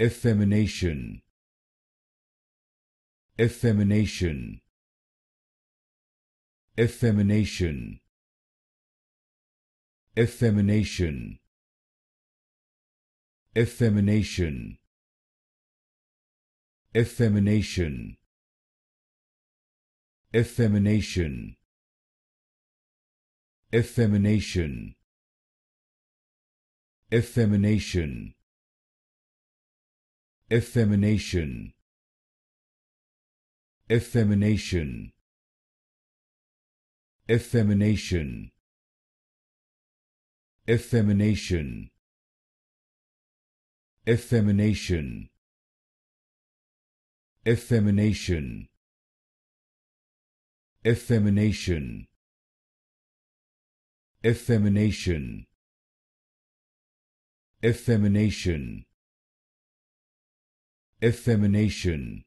effemination effemination effemination effemination effemination effemination effemination effemination effemination effemination effemination effemination effemination effemination effemination effemination effemination effemination Effemination